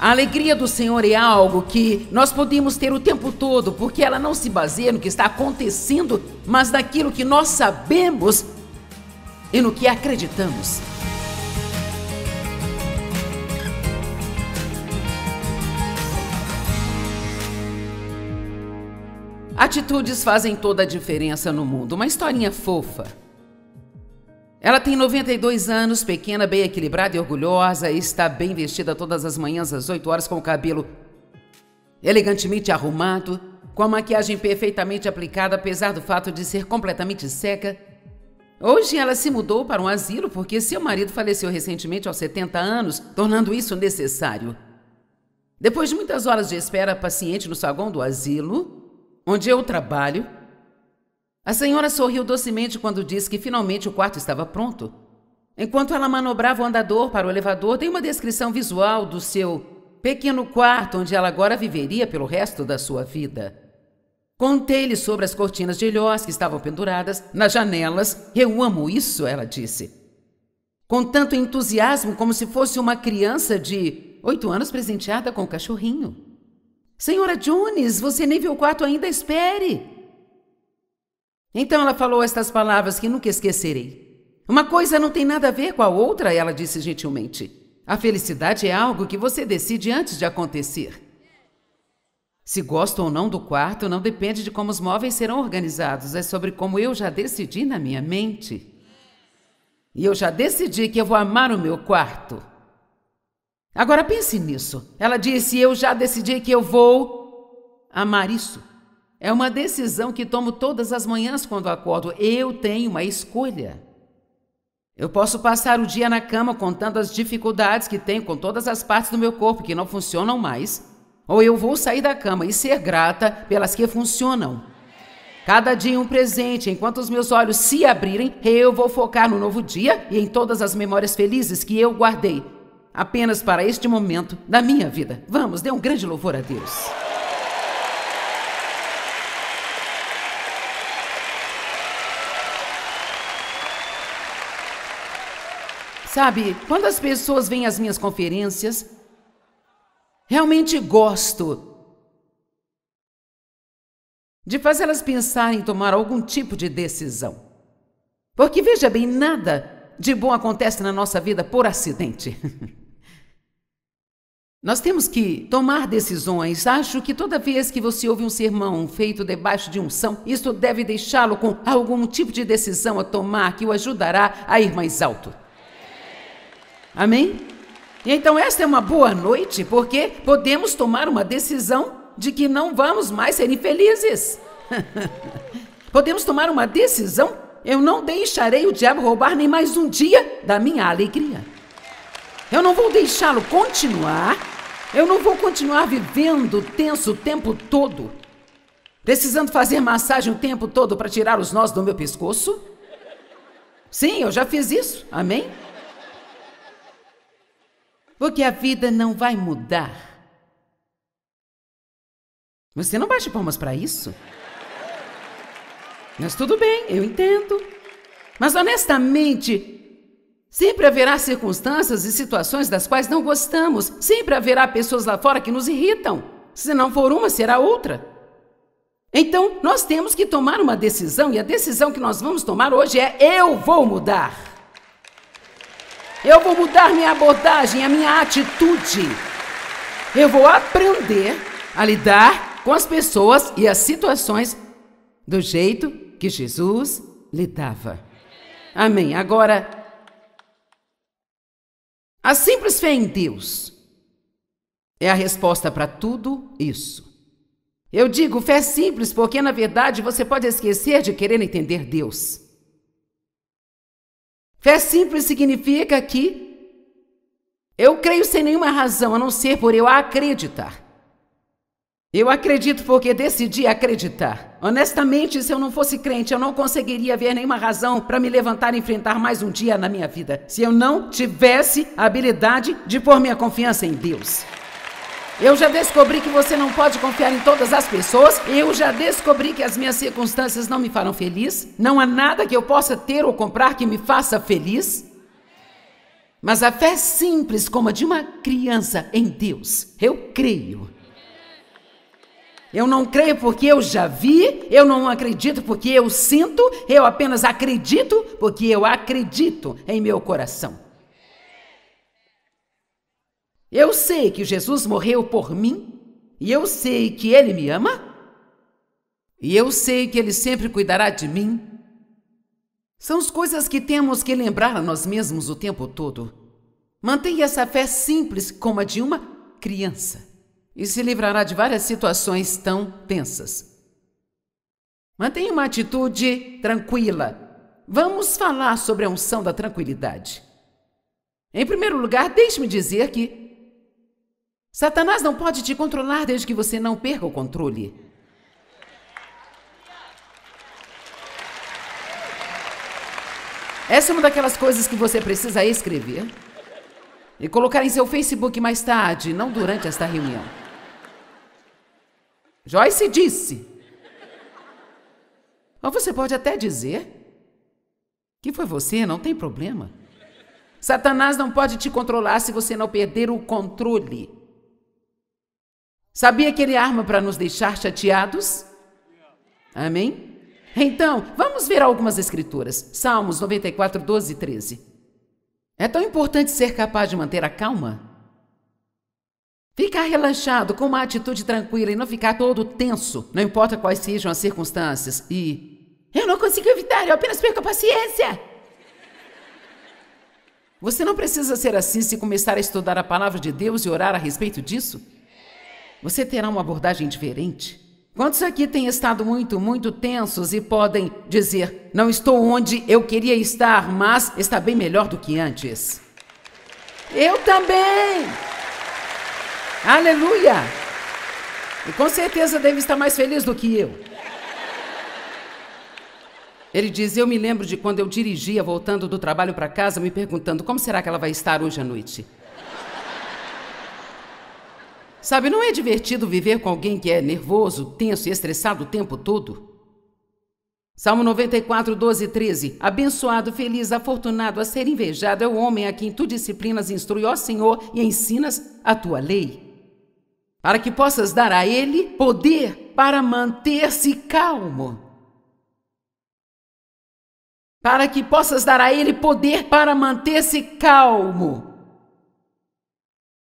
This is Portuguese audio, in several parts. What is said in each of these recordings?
A alegria do Senhor é algo que nós podemos ter o tempo todo, porque ela não se baseia no que está acontecendo, mas naquilo que nós sabemos e no que acreditamos. Atitudes fazem toda a diferença no mundo. Uma historinha fofa. Ela tem 92 anos, pequena, bem equilibrada e orgulhosa, e está bem vestida todas as manhãs às 8 horas com o cabelo elegantemente arrumado, com a maquiagem perfeitamente aplicada, apesar do fato de ser completamente seca. Hoje ela se mudou para um asilo porque seu marido faleceu recentemente aos 70 anos, tornando isso necessário. Depois de muitas horas de espera paciente no saguão do asilo, onde eu trabalho, a senhora sorriu docemente quando disse que finalmente o quarto estava pronto. Enquanto ela manobrava o andador para o elevador, dei uma descrição visual do seu pequeno quarto onde ela agora viveria pelo resto da sua vida. Contei-lhe sobre as cortinas de ilhós que estavam penduradas nas janelas. Eu amo isso, ela disse. Com tanto entusiasmo como se fosse uma criança de oito anos presenteada com um cachorrinho. Senhora Jones, você nem viu o quarto ainda, espere! Então ela falou estas palavras que nunca esquecerei. Uma coisa não tem nada a ver com a outra, ela disse gentilmente. A felicidade é algo que você decide antes de acontecer. Se gosto ou não do quarto não depende de como os móveis serão organizados, é sobre como eu já decidi na minha mente. E eu já decidi que eu vou amar o meu quarto. Agora pense nisso. Ela disse: Eu já decidi que eu vou amar isso. É uma decisão que tomo todas as manhãs quando acordo. Eu tenho uma escolha. Eu posso passar o dia na cama contando as dificuldades que tenho com todas as partes do meu corpo que não funcionam mais, ou eu vou sair da cama e ser grata pelas que funcionam. Cada dia é um presente, enquanto os meus olhos se abrirem, eu vou focar no novo dia e em todas as memórias felizes que eu guardei, apenas para este momento da minha vida. Vamos, dê um grande louvor a Deus. Sabe, quando as pessoas vêm às minhas conferências, realmente gosto de fazê-las pensar em tomar algum tipo de decisão. Porque veja bem, nada de bom acontece na nossa vida por acidente. Nós temos que tomar decisões. Acho que toda vez que você ouve um sermão feito debaixo de unção, isso deve deixá-lo com algum tipo de decisão a tomar que o ajudará a ir mais alto. Amém? Então, esta é uma boa noite, porque podemos tomar uma decisão de que não vamos mais ser infelizes. podemos tomar uma decisão: eu não deixarei o diabo roubar nem mais um dia da minha alegria. Eu não vou deixá-lo continuar, eu não vou continuar vivendo tenso o tempo todo, precisando fazer massagem o tempo todo para tirar os nós do meu pescoço. Sim, eu já fiz isso, amém? porque a vida não vai mudar. Você não bate palmas para isso? Mas tudo bem, eu entendo. Mas honestamente, sempre haverá circunstâncias e situações das quais não gostamos. Sempre haverá pessoas lá fora que nos irritam. Se não for uma, será outra. Então, nós temos que tomar uma decisão e a decisão que nós vamos tomar hoje é: eu vou mudar. Eu vou mudar minha abordagem, a minha atitude. Eu vou aprender a lidar com as pessoas e as situações do jeito que Jesus lidava. Amém. Agora, a simples fé em Deus é a resposta para tudo isso. Eu digo fé simples porque, na verdade, você pode esquecer de querer entender Deus. Fé simples significa que eu creio sem nenhuma razão, a não ser por eu acreditar. Eu acredito porque decidi acreditar. Honestamente, se eu não fosse crente, eu não conseguiria ver nenhuma razão para me levantar e enfrentar mais um dia na minha vida, se eu não tivesse a habilidade de pôr minha confiança em Deus. Eu já descobri que você não pode confiar em todas as pessoas. Eu já descobri que as minhas circunstâncias não me farão feliz. Não há nada que eu possa ter ou comprar que me faça feliz. Mas a fé simples, como a de uma criança em Deus, eu creio. Eu não creio porque eu já vi, eu não acredito porque eu sinto, eu apenas acredito porque eu acredito em meu coração. Eu sei que Jesus morreu por mim, e eu sei que ele me ama, e eu sei que ele sempre cuidará de mim. São as coisas que temos que lembrar a nós mesmos o tempo todo. Mantenha essa fé simples como a de uma criança e se livrará de várias situações tão tensas. Mantenha uma atitude tranquila. Vamos falar sobre a unção da tranquilidade. Em primeiro lugar, deixe-me dizer que Satanás não pode te controlar desde que você não perca o controle. Essa é uma daquelas coisas que você precisa escrever e colocar em seu Facebook mais tarde, não durante esta reunião. Joyce disse. Ou você pode até dizer que foi você, não tem problema. Satanás não pode te controlar se você não perder o controle. Sabia que ele é arma para nos deixar chateados? Amém? Então, vamos ver algumas escrituras. Salmos 94, 12 e 13. É tão importante ser capaz de manter a calma? Ficar relaxado, com uma atitude tranquila e não ficar todo tenso, não importa quais sejam as circunstâncias, e. Eu não consigo evitar, eu apenas perco a paciência! Você não precisa ser assim se começar a estudar a palavra de Deus e orar a respeito disso? você terá uma abordagem diferente. Quantos aqui têm estado muito, muito tensos e podem dizer: não estou onde eu queria estar, mas está bem melhor do que antes? Eu também! Aleluia! E com certeza deve estar mais feliz do que eu. Ele diz: Eu me lembro de quando eu dirigia voltando do trabalho para casa, me perguntando como será que ela vai estar hoje à noite. Sabe, não é divertido viver com alguém que é nervoso, tenso e estressado o tempo todo? Salmo 94, 12 e 13. Abençoado, feliz, afortunado, a ser invejado é o homem a quem tu disciplinas, instrui, ó Senhor, e ensinas a tua lei. Para que possas dar a ele poder para manter-se calmo. Para que possas dar a ele poder para manter-se calmo.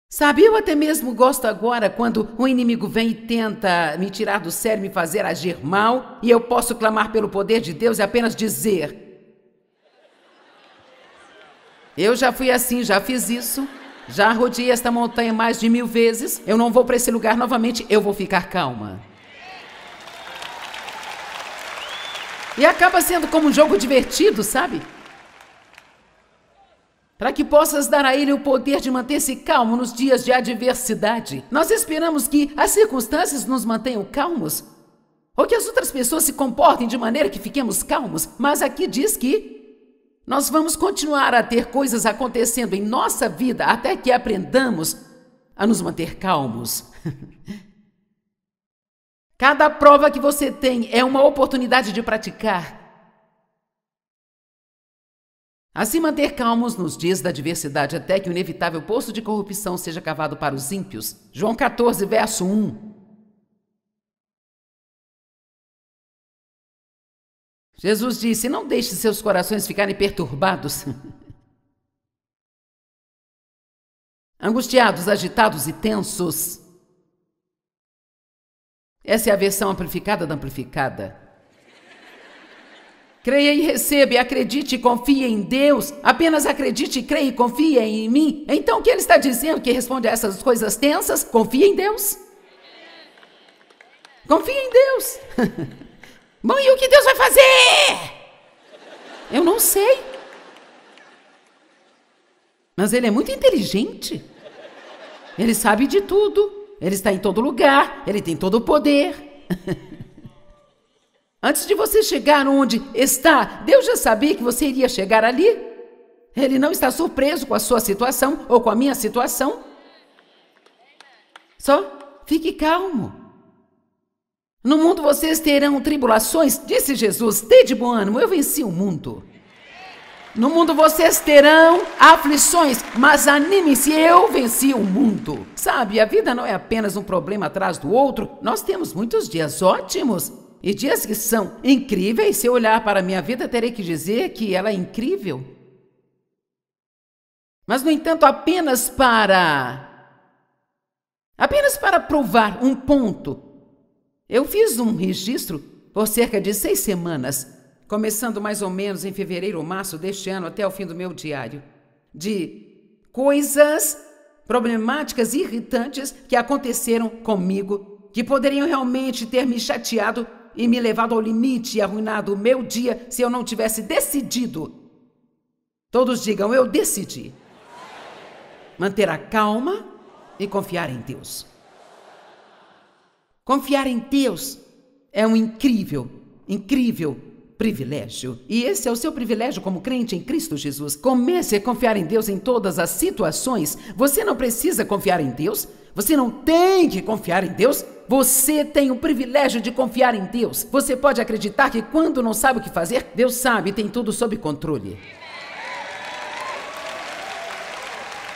Sabe, eu até mesmo gosto agora quando o inimigo vem e tenta me tirar do sério, me fazer agir mal, e eu posso clamar pelo poder de Deus e apenas dizer: Eu já fui assim, já fiz isso, já rodei esta montanha mais de mil vezes, eu não vou para esse lugar novamente, eu vou ficar calma. E acaba sendo como um jogo divertido, sabe? para que possas dar a ele o poder de manter-se calmo nos dias de adversidade. Nós esperamos que as circunstâncias nos mantenham calmos ou que as outras pessoas se comportem de maneira que fiquemos calmos, mas aqui diz que nós vamos continuar a ter coisas acontecendo em nossa vida até que aprendamos a nos manter calmos. Cada prova que você tem é uma oportunidade de praticar a assim, manter calmos nos dias da adversidade até que o inevitável poço de corrupção seja cavado para os ímpios. João 14, verso 1. Jesus disse: Não deixe seus corações ficarem perturbados, angustiados, agitados e tensos. Essa é a versão amplificada da amplificada. Creia e receba, acredite e confie em Deus. Apenas acredite, creia e confie em mim. Então, o que ele está dizendo que responde a essas coisas tensas? Confie em Deus. Confie em Deus. Bom, e o que Deus vai fazer? Eu não sei. Mas ele é muito inteligente. Ele sabe de tudo. Ele está em todo lugar. Ele tem todo o poder. Antes de você chegar onde está, Deus já sabia que você iria chegar ali. Ele não está surpreso com a sua situação ou com a minha situação. Só fique calmo. No mundo vocês terão tribulações, disse Jesus. de bom ânimo, eu venci o mundo. No mundo vocês terão aflições, mas anime-se, eu venci o mundo. Sabe, a vida não é apenas um problema atrás do outro, nós temos muitos dias ótimos. E dias que são incríveis, se eu olhar para a minha vida, terei que dizer que ela é incrível. Mas, no entanto, apenas para. Apenas para provar um ponto, eu fiz um registro por cerca de seis semanas, começando mais ou menos em fevereiro ou março deste ano até o fim do meu diário, de coisas problemáticas e irritantes que aconteceram comigo que poderiam realmente ter me chateado e me levado ao limite e arruinado o meu dia se eu não tivesse decidido. Todos digam: Eu decidi. Manter a calma e confiar em Deus. Confiar em Deus é um incrível, incrível privilégio. E esse é o seu privilégio como crente em Cristo Jesus. Comece a confiar em Deus em todas as situações. Você não precisa confiar em Deus você não tem que confiar em Deus? Você tem o privilégio de confiar em Deus. Você pode acreditar que quando não sabe o que fazer, Deus sabe e tem tudo sob controle.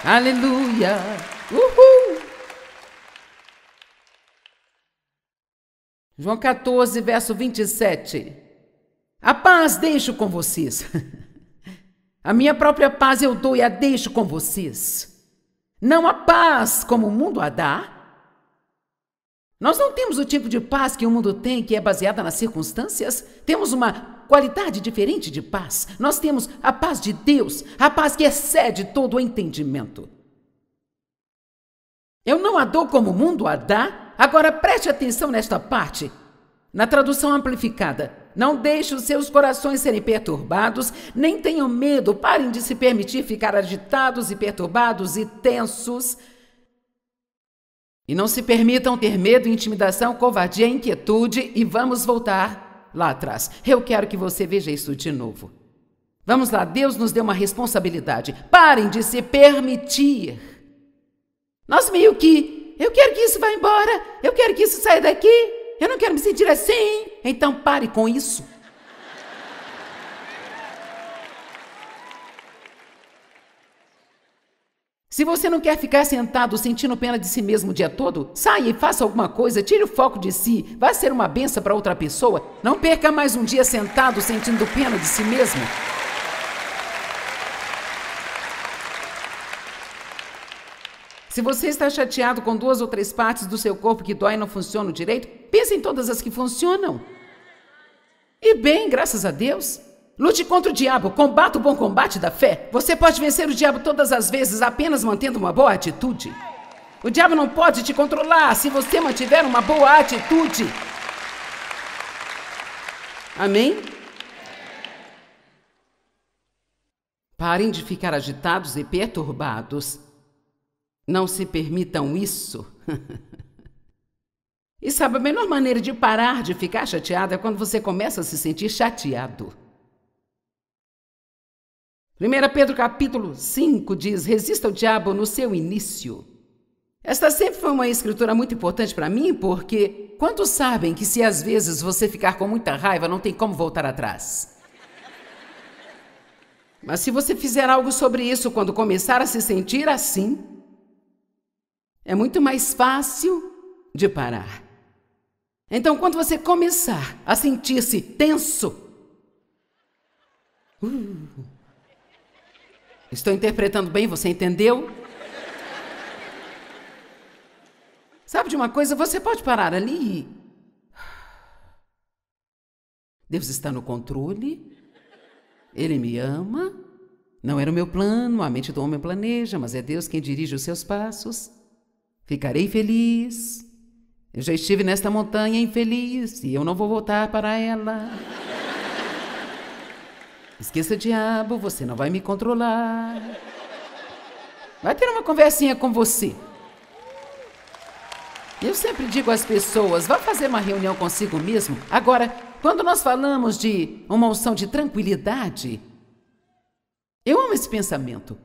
Aleluia! Uhul! João 14, verso 27. A paz deixo com vocês. A minha própria paz eu dou e a deixo com vocês. Não há paz como o mundo a dá? Nós não temos o tipo de paz que o mundo tem, que é baseada nas circunstâncias. Temos uma qualidade diferente de paz. Nós temos a paz de Deus, a paz que excede todo o entendimento. Eu não a dou como o mundo a dá. Agora preste atenção nesta parte. Na tradução amplificada, não deixe os seus corações serem perturbados, nem tenham medo, parem de se permitir ficar agitados e perturbados e tensos. E não se permitam ter medo, intimidação, covardia, inquietude e vamos voltar lá atrás. Eu quero que você veja isso de novo. Vamos lá, Deus nos deu uma responsabilidade. Parem de se permitir. Nós meio que, eu quero que isso vá embora, eu quero que isso saia daqui. Eu não quero me sentir assim. Então pare com isso. Se você não quer ficar sentado sentindo pena de si mesmo o dia todo, saia e faça alguma coisa, tire o foco de si, vá ser uma benção para outra pessoa, não perca mais um dia sentado sentindo pena de si mesmo. Se você está chateado com duas ou três partes do seu corpo que dói e não funcionam direito, pense em todas as que funcionam. E bem, graças a Deus. Lute contra o diabo, combata o bom combate da fé. Você pode vencer o diabo todas as vezes apenas mantendo uma boa atitude. O diabo não pode te controlar se você mantiver uma boa atitude. Amém? Parem de ficar agitados e perturbados. Não se permitam isso. e sabe, a melhor maneira de parar de ficar chateado é quando você começa a se sentir chateado. 1 Pedro capítulo 5 diz: Resista ao diabo no seu início. Esta sempre foi uma escritura muito importante para mim, porque quantos sabem que se às vezes você ficar com muita raiva, não tem como voltar atrás? Mas se você fizer algo sobre isso quando começar a se sentir assim, é muito mais fácil de parar. Então, quando você começar a sentir-se tenso, uh, estou interpretando bem, você entendeu? Sabe de uma coisa? Você pode parar ali. Deus está no controle. Ele me ama. Não era o meu plano, a mente do homem planeja, mas é Deus quem dirige os seus passos. Ficarei feliz. Eu já estive nesta montanha infeliz e eu não vou voltar para ela. Esqueça, diabo, você não vai me controlar. Vai ter uma conversinha com você. Eu sempre digo às pessoas: vá fazer uma reunião consigo mesmo. Agora, quando nós falamos de uma unção de tranquilidade, eu amo esse pensamento.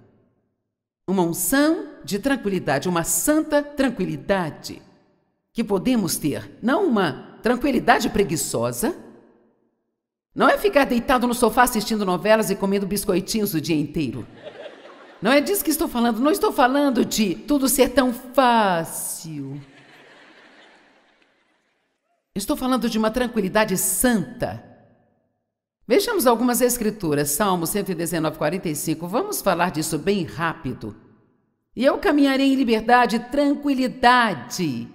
Uma unção de tranquilidade, uma santa tranquilidade que podemos ter, não uma tranquilidade preguiçosa. Não é ficar deitado no sofá assistindo novelas e comendo biscoitinhos o dia inteiro. Não é disso que estou falando, não estou falando de tudo ser tão fácil. Estou falando de uma tranquilidade santa Vejamos algumas escrituras, Salmo 119, 45. Vamos falar disso bem rápido. E eu caminharei em liberdade e tranquilidade,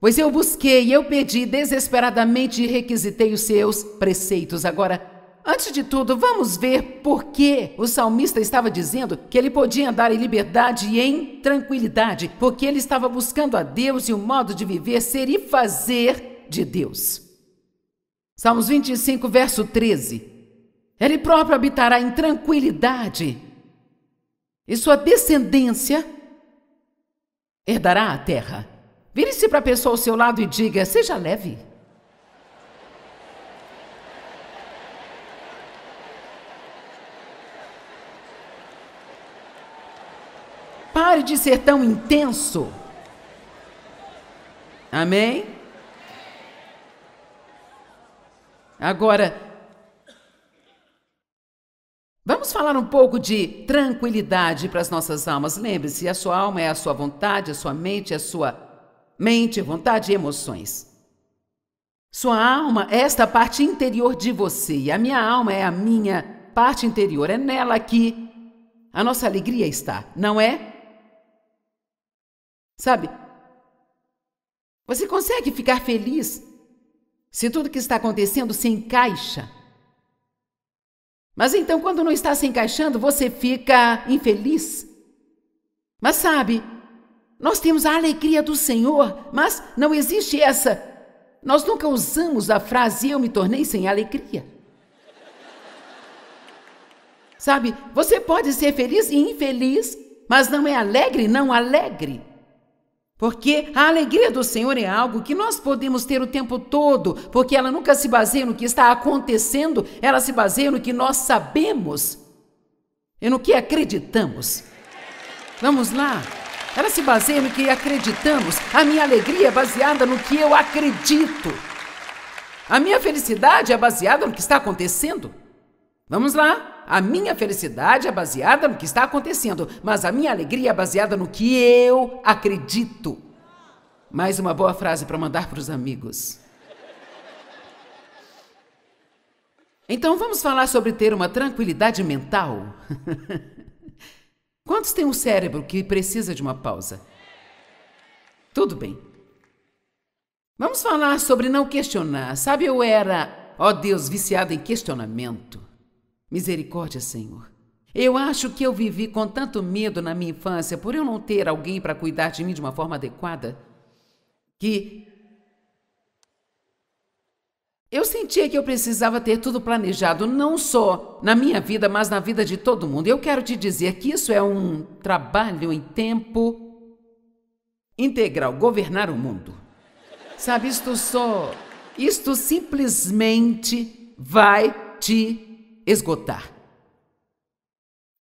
pois eu busquei, eu pedi desesperadamente e requisitei os seus preceitos. Agora, Antes de tudo, vamos ver por que o salmista estava dizendo que ele podia andar em liberdade e em tranquilidade, porque ele estava buscando a Deus e o modo de viver ser e fazer de Deus. Salmos 25, verso 13. Ele próprio habitará em tranquilidade, e sua descendência herdará a terra. Vire-se para a pessoa ao seu lado e diga: seja leve. Pare de ser tão intenso. Amém? Agora, vamos falar um pouco de tranquilidade para as nossas almas. Lembre-se, a sua alma é a sua vontade, a sua mente, é a sua mente, vontade e emoções. Sua alma é esta parte interior de você e a minha alma é a minha parte interior. É nela que a nossa alegria está, não é? Sabe? Você consegue ficar feliz se tudo que está acontecendo se encaixa. Mas então, quando não está se encaixando, você fica infeliz. Mas sabe, nós temos a alegria do Senhor, mas não existe essa. Nós nunca usamos a frase eu me tornei sem alegria. Sabe, você pode ser feliz e infeliz, mas não é alegre, não alegre. Porque a alegria do Senhor é algo que nós podemos ter o tempo todo, porque ela nunca se baseia no que está acontecendo, ela se baseia no que nós sabemos e no que acreditamos. Vamos lá. Ela se baseia no que acreditamos. A minha alegria é baseada no que eu acredito. A minha felicidade é baseada no que está acontecendo. Vamos lá. A minha felicidade é baseada no que está acontecendo, mas a minha alegria é baseada no que eu acredito. Mais uma boa frase para mandar para os amigos. Então vamos falar sobre ter uma tranquilidade mental. Quantos têm um cérebro que precisa de uma pausa? Tudo bem. Vamos falar sobre não questionar. Sabe, eu era, ó oh Deus, viciado em questionamento. Misericórdia, Senhor. Eu acho que eu vivi com tanto medo na minha infância por eu não ter alguém para cuidar de mim de uma forma adequada que eu sentia que eu precisava ter tudo planejado, não só na minha vida, mas na vida de todo mundo. Eu quero te dizer que isso é um trabalho em tempo integral governar o mundo. Sabe, isto só. Isto simplesmente vai te esgotar.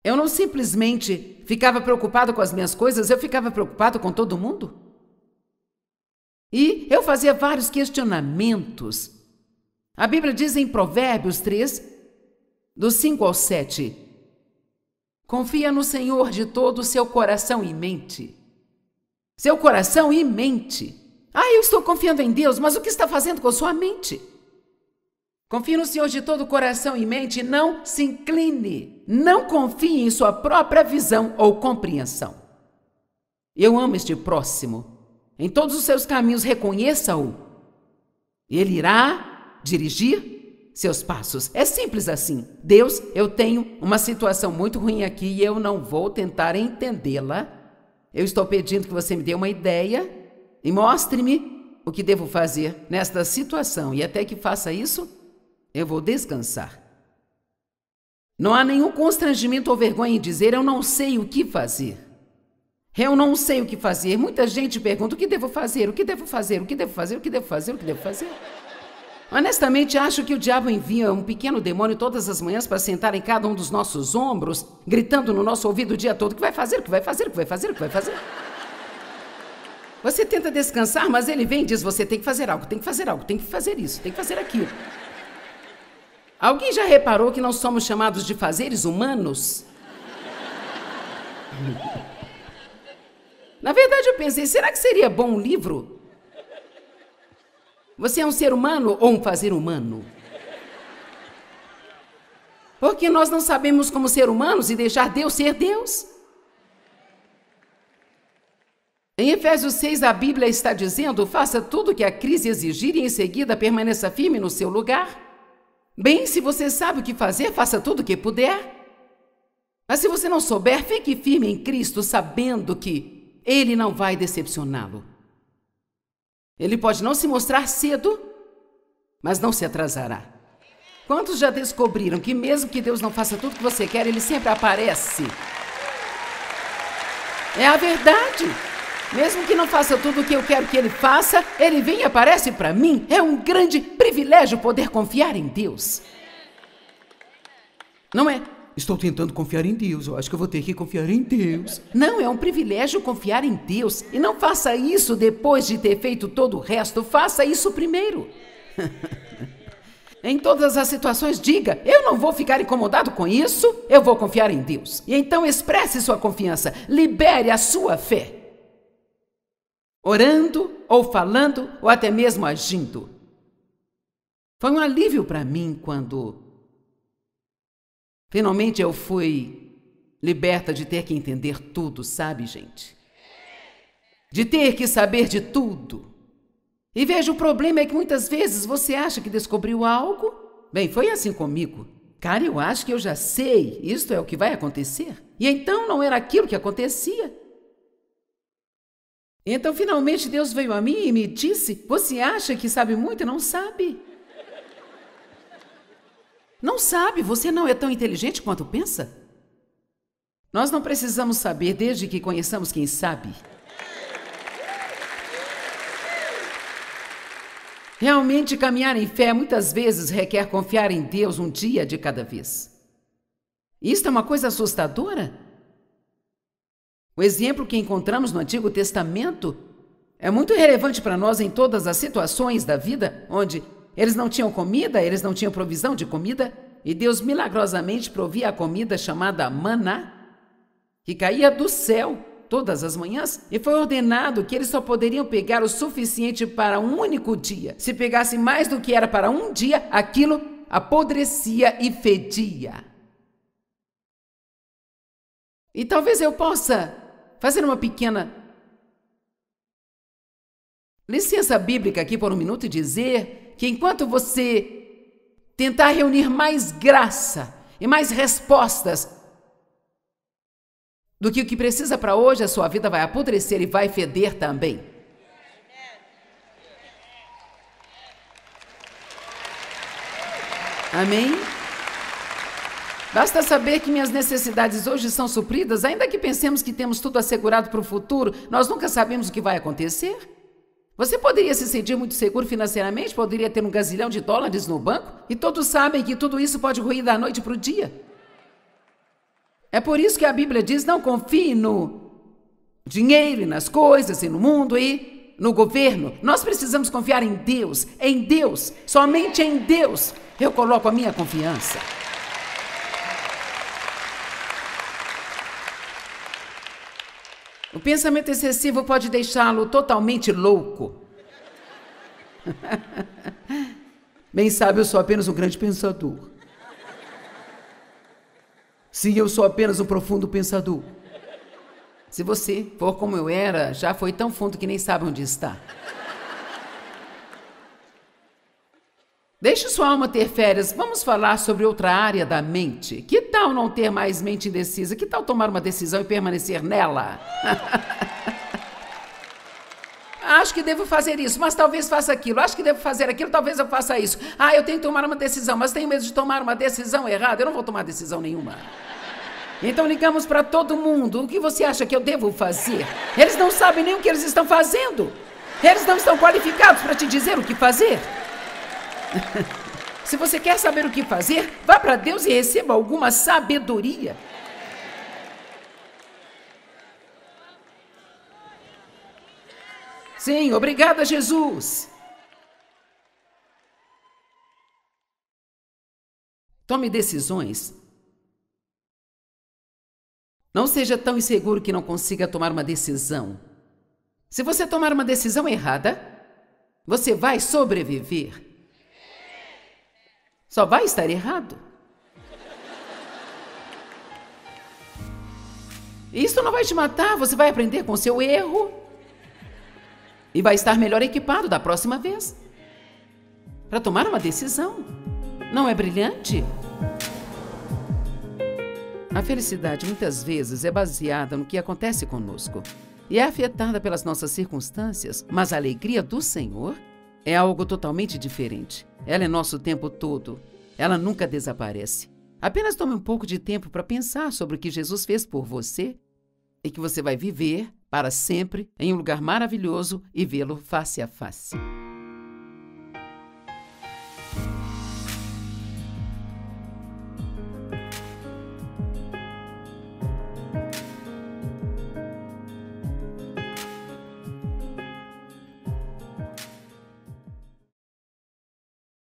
Eu não simplesmente ficava preocupado com as minhas coisas, eu ficava preocupado com todo mundo. E eu fazia vários questionamentos. A Bíblia diz em Provérbios 3, dos 5 ao 7: Confia no Senhor de todo o seu coração e mente. Seu coração e mente. Ah, eu estou confiando em Deus, mas o que está fazendo com sua mente? Confie no Senhor de todo o coração e mente e não se incline. Não confie em sua própria visão ou compreensão. Eu amo este próximo. Em todos os seus caminhos reconheça-o. Ele irá dirigir seus passos. É simples assim. Deus, eu tenho uma situação muito ruim aqui e eu não vou tentar entendê-la. Eu estou pedindo que você me dê uma ideia e mostre-me o que devo fazer nesta situação. E até que faça isso, eu vou descansar. Não há nenhum constrangimento ou vergonha em dizer eu não sei o que fazer. Eu não sei o que fazer. Muita gente pergunta o que devo fazer, o que devo fazer, o que devo fazer, o que devo fazer, o que devo fazer. Honestamente, acho que o diabo envia um pequeno demônio todas as manhãs para sentar em cada um dos nossos ombros, gritando no nosso ouvido o dia todo: o que vai fazer, o que vai fazer, o que vai fazer, o que vai fazer. Você tenta descansar, mas ele vem e diz: você tem que fazer algo, tem que fazer algo, tem que fazer isso, tem que fazer aquilo. Alguém já reparou que nós somos chamados de fazeres humanos? Na verdade, eu pensei, será que seria bom um livro? Você é um ser humano ou um fazer humano? Porque nós não sabemos como ser humanos e deixar Deus ser Deus. Em Efésios 6, a Bíblia está dizendo: faça tudo o que a crise exigir e em seguida permaneça firme no seu lugar. Bem, se você sabe o que fazer, faça tudo o que puder. Mas se você não souber, fique firme em Cristo, sabendo que Ele não vai decepcioná-lo. Ele pode não se mostrar cedo, mas não se atrasará. Quantos já descobriram que, mesmo que Deus não faça tudo que você quer, Ele sempre aparece? É a verdade. Mesmo que não faça tudo o que eu quero que ele faça, ele vem e aparece para mim. É um grande privilégio poder confiar em Deus. Não é? Estou tentando confiar em Deus. Eu acho que eu vou ter que confiar em Deus. Não, é um privilégio confiar em Deus. E não faça isso depois de ter feito todo o resto. Faça isso primeiro. Em todas as situações, diga: Eu não vou ficar incomodado com isso, eu vou confiar em Deus. E então expresse sua confiança, libere a sua fé orando ou falando ou até mesmo agindo. Foi um alívio para mim quando finalmente eu fui liberta de ter que entender tudo, sabe, gente? De ter que saber de tudo. E veja, o problema é que muitas vezes você acha que descobriu algo. Bem, foi assim comigo. Cara, eu acho que eu já sei, isto é o que vai acontecer. E então não era aquilo que acontecia. Então finalmente Deus veio a mim e me disse: Você acha que sabe muito? Não sabe. Não sabe, você não é tão inteligente quanto pensa. Nós não precisamos saber desde que conheçamos quem sabe. Realmente caminhar em fé muitas vezes requer confiar em Deus um dia de cada vez. Isto é uma coisa assustadora, o exemplo que encontramos no Antigo Testamento é muito relevante para nós em todas as situações da vida onde eles não tinham comida, eles não tinham provisão de comida, e Deus milagrosamente provia a comida chamada maná, que caía do céu todas as manhãs, e foi ordenado que eles só poderiam pegar o suficiente para um único dia. Se pegassem mais do que era para um dia, aquilo apodrecia e fedia. E talvez eu possa fazer uma pequena licença bíblica aqui por um minuto e dizer que enquanto você tentar reunir mais graça e mais respostas do que o que precisa para hoje, a sua vida vai apodrecer e vai feder também. Amém? Basta saber que minhas necessidades hoje são supridas, ainda que pensemos que temos tudo assegurado para o futuro, nós nunca sabemos o que vai acontecer. Você poderia se sentir muito seguro financeiramente, poderia ter um gazilhão de dólares no banco, e todos sabem que tudo isso pode ruir da noite para o dia. É por isso que a Bíblia diz: não confie no dinheiro e nas coisas e no mundo e no governo. Nós precisamos confiar em Deus, em Deus, somente em Deus. Eu coloco a minha confiança. O pensamento excessivo pode deixá-lo totalmente louco. Bem sabe, eu sou apenas um grande pensador. Sim, eu sou apenas um profundo pensador. Se você for como eu era, já foi tão fundo que nem sabe onde está. Deixe sua alma ter férias. Vamos falar sobre outra área da mente. Que tal não ter mais mente indecisa? Que tal tomar uma decisão e permanecer nela? Acho que devo fazer isso, mas talvez faça aquilo. Acho que devo fazer aquilo, talvez eu faça isso. Ah, eu tenho que tomar uma decisão, mas tenho medo de tomar uma decisão errada. Eu não vou tomar decisão nenhuma. Então ligamos para todo mundo. O que você acha que eu devo fazer? Eles não sabem nem o que eles estão fazendo. Eles não estão qualificados para te dizer o que fazer. Se você quer saber o que fazer, vá para Deus e receba alguma sabedoria. Sim, obrigada, Jesus. Tome decisões. Não seja tão inseguro que não consiga tomar uma decisão. Se você tomar uma decisão errada, você vai sobreviver. Só vai estar errado. Isso não vai te matar, você vai aprender com o seu erro e vai estar melhor equipado da próxima vez para tomar uma decisão. Não é brilhante? A felicidade muitas vezes é baseada no que acontece conosco e é afetada pelas nossas circunstâncias, mas a alegria do Senhor é algo totalmente diferente. Ela é nosso tempo todo. Ela nunca desaparece. Apenas tome um pouco de tempo para pensar sobre o que Jesus fez por você e que você vai viver para sempre em um lugar maravilhoso e vê-lo face a face.